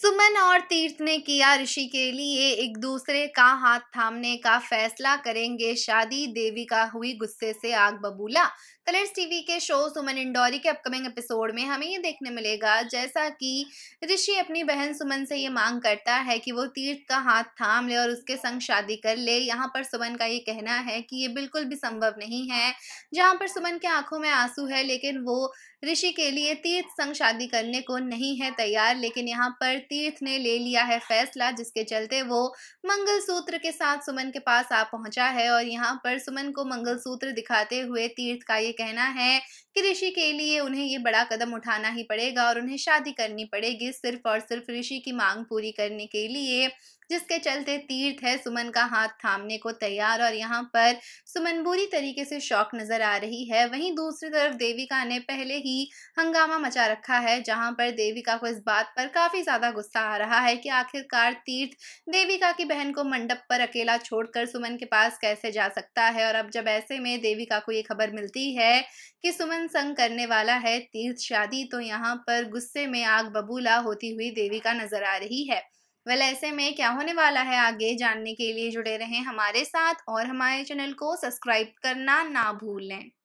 सुमन और तीर्थ ने किया ऋषि के लिए एक दूसरे का हाथ थामने का फैसला करेंगे शादी देवी का हुई गुस्से से आग बबूला कलर्स टीवी के शो सुमन इंडोरी के अपकमिंग एपिसोड में हमें ये देखने मिलेगा जैसा कि ऋषि अपनी बहन सुमन से ये मांग करता है कि वो तीर्थ का हाथ थाम ले और उसके संग शादी कर ले यहाँ पर सुमन का ये कहना है कि ये बिल्कुल भी संभव नहीं है जहाँ पर सुमन के आंखों में आंसू है लेकिन वो ऋषि के लिए तीर्थ संग शादी करने को नहीं है तैयार लेकिन यहाँ पर तीर्थ ने ले लिया है फैसला जिसके चलते वो मंगल सूत्र के साथ सुमन के पास आ पहुंचा है और यहाँ पर सुमन को मंगल सूत्र दिखाते हुए तीर्थ का ये कहना है कि ऋषि के लिए उन्हें ये बड़ा कदम उठाना ही पड़ेगा और उन्हें शादी करनी पड़ेगी सिर्फ और सिर्फ ऋषि की मांग पूरी करने के लिए जिसके चलते तीर्थ है सुमन का हाथ थामने को तैयार और यहाँ पर सुमन बुरी तरीके से शौक नजर आ रही है वहीं दूसरी तरफ देविका ने पहले ही हंगामा मचा रखा है जहाँ पर देविका को इस बात पर काफी ज्यादा गुस्सा आ रहा है कि आखिरकार तीर्थ देविका की बहन को मंडप पर अकेला छोड़कर सुमन के पास कैसे जा सकता है और अब जब ऐसे में देविका को ये खबर मिलती है कि सुमन संग करने वाला है तीर्थ शादी तो यहाँ पर गुस्से में आग बबूला होती हुई देविका नजर आ रही है वेल ऐसे में क्या होने वाला है आगे जानने के लिए जुड़े रहें हमारे साथ और हमारे चैनल को सब्सक्राइब करना ना भूलें